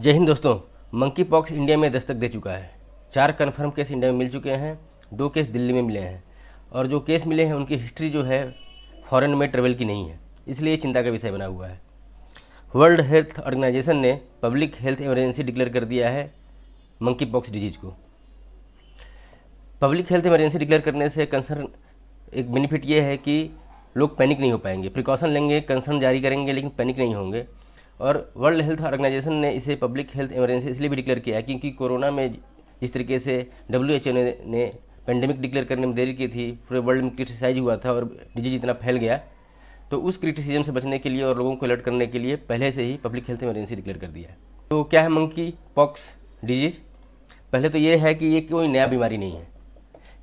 जय हिंद दोस्तों monkey pox India में दस्तक दे चुका है चार कन्फर्म केस इंडिया में मिल चुके हैं दो केस दिल्ली में मिले हैं और जो केस मिले हैं उनकी हिस्ट्री जो है फॉरेन में ट्रेवल की नहीं है इसलिए चिंता का विषय बना हुआ है वर्ल्ड हेल्थ ऑर्गेनाइजेशन ने पब्लिक हेल्थ इमरजेंसी डिक्लेयर कर दिया है मंकी पॉक्स डिजीज़ को पब्लिक हेल्थ इमरजेंसी डिक्लेयर करने से कंसर्न एक बेनिफिट ये है कि लोग पैनिक नहीं हो पाएंगे प्रिकॉशन लेंगे कंसर्न जारी करेंगे लेकिन पैनिक नहीं होंगे और वर्ल्ड हेल्थ ऑर्गेनाइजेशन ने इसे पब्लिक हेल्थ इमरजेंसी इसलिए भी डिक्लेयर किया है क्योंकि कोरोना में जिस तरीके से डब्ल्यू ने, ने पेंडेमिक डिक्लेयर करने में देरी की थी पूरे वर्ल्ड में क्रिटिसाइज हुआ था और डिजीज इतना फैल गया तो उस क्रिटिसिज्म से बचने के लिए और लोगों को अलर्ट करने के लिए पहले से ही पब्लिक हेल्थ इमरजेंसी डिक्लेयर कर दिया है तो क्या है मंकी पॉक्स डिजीज पहले तो ये है कि ये कोई नया बीमारी नहीं है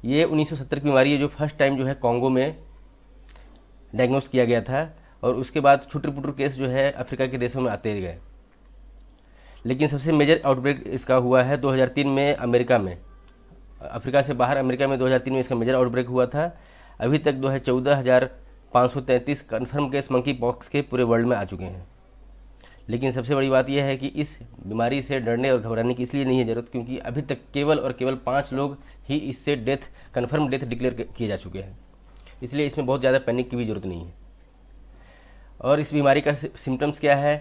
ये 1970 की बीमारी है जो फर्स्ट टाइम जो है कॉन्गो में डायग्नोस किया गया था और उसके बाद छुटर पुटर केस जो है अफ्रीका के देशों में आते गए लेकिन सबसे मेजर आउटब्रेक इसका हुआ है 2003 में अमेरिका में अफ्रीका से बाहर अमेरिका में 2003 में इसका मेजर आउटब्रेक हुआ था अभी तक जो है चौदह हज़ार पाँच सौ तैंतीस कन्फर्म केस मंकी पॉक्स के पूरे वर्ल्ड में आ चुके हैं लेकिन सबसे बड़ी बात यह है कि इस बीमारी से डरने और घबराने की इसलिए नहीं है ज़रूरत क्योंकि अभी तक केवल और केवल पाँच लोग ही इससे डेथ कन्फर्म डेथ डिक्लेयर किए जा चुके हैं इसलिए इसमें बहुत ज़्यादा पैनिक की भी जरूरत नहीं है और इस बीमारी का सिम्टम्स क्या है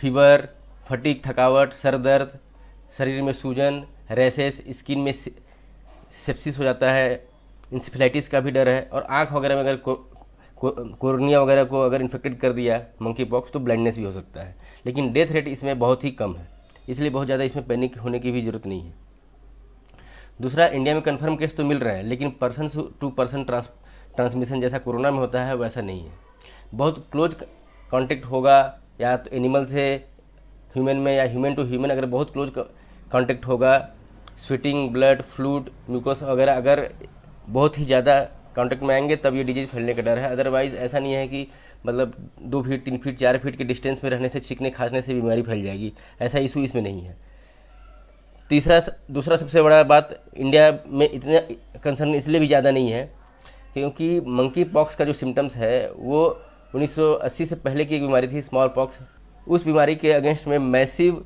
फीवर फटीक थकावट सर दर्द शरीर में सूजन रेसेस स्किन में सेप्सिस हो जाता है इंसिफिलाइटिस का भी डर है और आँख वगैरह में अगर को, को, कोर्निया वगैरह को अगर इन्फेक्टेड कर दिया मंकी पॉक्स तो ब्लाइंडनेस भी हो सकता है लेकिन डेथ रेट इसमें बहुत ही कम है इसलिए बहुत ज़्यादा इसमें पैनिक होने की भी ज़रूरत नहीं है दूसरा इंडिया में कन्फर्म केस तो मिल रहा है लेकिन person to person trans transmission जैसा कोरोना में होता है वैसा नहीं है बहुत क्लोज कांटेक्ट होगा या तो एनिमल से ह्यूमन में या ह्यूमन टू ह्यूमन अगर बहुत क्लोज कांटेक्ट होगा स्वीटिंग ब्लड फ्लूड म्यूकोस वगैरह अगर बहुत ही ज़्यादा कांटेक्ट में आएंगे तब ये डिजीज़ फैलने का डर है अदरवाइज़ ऐसा नहीं है कि मतलब दो फीट तीन फीट चार फीट के डिस्टेंस में रहने से चिकने खांसने से बीमारी फैल जाएगी ऐसा इशू इसमें नहीं है तीसरा दूसरा सबसे बड़ा बात इंडिया में इतना कंसर्न इसलिए भी ज़्यादा नहीं है क्योंकि मंकी पॉक्स का जो सिम्टम्स है वो 1980 से पहले की एक बीमारी थी स्मॉल पॉक्स उस बीमारी के अगेंस्ट में मैसिव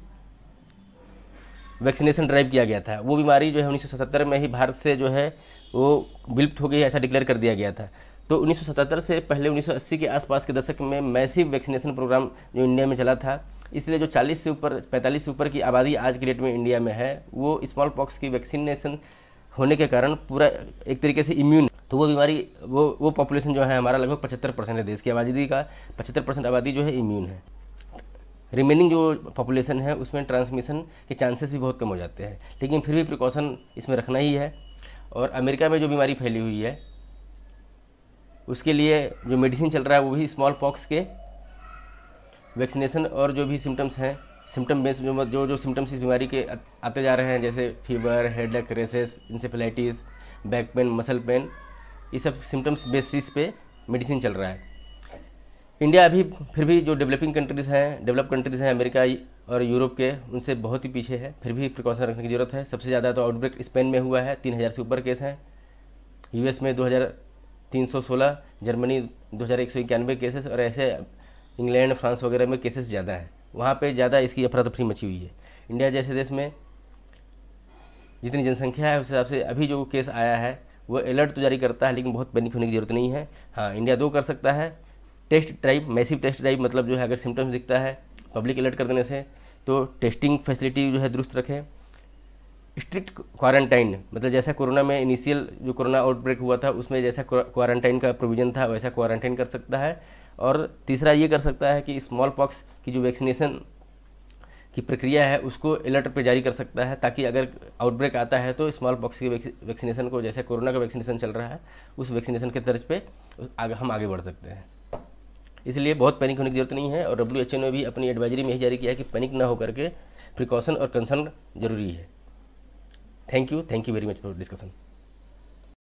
वैक्सीनेशन ड्राइव किया गया था वो बीमारी जो है 1977 में ही भारत से जो है वो विलुप्त हो गई ऐसा डिक्लेयर कर दिया गया था तो 1977 से पहले 1980 के आसपास के दशक में मैसिव वैक्सीनेशन प्रोग्राम जो इंडिया में चला था इसलिए जो 40 से ऊपर 45 से ऊपर की आबादी आज के डेट में इंडिया में है वो स्मॉल पॉक्स की वैक्सीनेशन होने के कारण पूरा एक तरीके से इम्यून तो वो बीमारी वो वो पॉपुलेशन जो है हमारा लगभग पचहत्तर परसेंट है देश की आबादी का पचहत्तर परसेंट आबादी जो है इम्यून है रिमेनिंग जो पॉपुलेशन है उसमें ट्रांसमिशन के चांसेस भी बहुत कम हो जाते हैं लेकिन फिर भी प्रिकॉशन इसमें रखना ही है और अमेरिका में जो बीमारी फैली हुई है उसके लिए जो मेडिसिन चल रहा है वो भी स्मॉल पॉक्स के वैक्सीनेशन और जो भी सिम्टम्स हैं सिम्टम बेस जो जो जो सिम्टम्स इस बीमारी के आते जा रहे हैं जैसे fever headache rashes encephalitis back pain muscle pain ये सब सिम्टम्स बेसिस पे मेडिसिन चल रहा है इंडिया अभी फिर भी जो डेवलपिंग कंट्रीज़ हैं डेवलप कंट्रीज़ हैं अमेरिका और यूरोप के उनसे बहुत ही पीछे है फिर भी प्रिकॉशन रखने की ज़रूरत है सबसे ज़्यादा तो आउटब्रेक स्पेन में हुआ है तीन हज़ार से ऊपर केस हैं यू में दो हज़ार तीन सौ सोलह जर्मनी दो हज़ार एक सौ इक्यानवे केसेस और ऐसे इंग्लैंड फ्रांस वगैरह में केसेस ज़्यादा हैं वहाँ पे ज़्यादा इसकी अफरा तफरी मची हुई है इंडिया जैसे देश में जितनी जनसंख्या है उस हिसाब से अभी जो केस आया है वो अलर्ट तो जारी करता है लेकिन बहुत पैनिक होने की जरूरत नहीं है हाँ इंडिया दो कर सकता है test drive massive test drive मतलब जो है अगर सिम्टम्स दिखता है पब्लिक अलर्ट कर देने से तो टेस्टिंग फैसिलिटी जो है दुरुस्त रखें स्ट्रिक्ट क्वारंटाइन मतलब जैसा कोरोना में इनिशियल जो कोरोना आउटब्रेक हुआ था उसमें जैसा क्वारंटाइन का प्रोविज़न था वैसा क्वारंटाइन कर सकता है और तीसरा ये कर सकता है कि स्मॉल पॉक्स की जो वैक्सीनेशन की प्रक्रिया है उसको अलर्ट पर जारी कर सकता है ताकि अगर आउटब्रेक आता है तो स्मॉल पॉक्स के वैक्सीनेशन को जैसे कोरोना का वैक्सीनेशन चल रहा है उस वैक्सीनेशन के तर्ज पर हम आगे बढ़ सकते हैं इसलिए बहुत पैनिक होने की जरूरत नहीं है और डब्ल्यू एच ने भी अपनी एडवाइजरी में ही जारी किया है कि पैनिक ना होकर के प्रिकॉशन और कंसर्न जरूरी है thank you thank you very much for discussion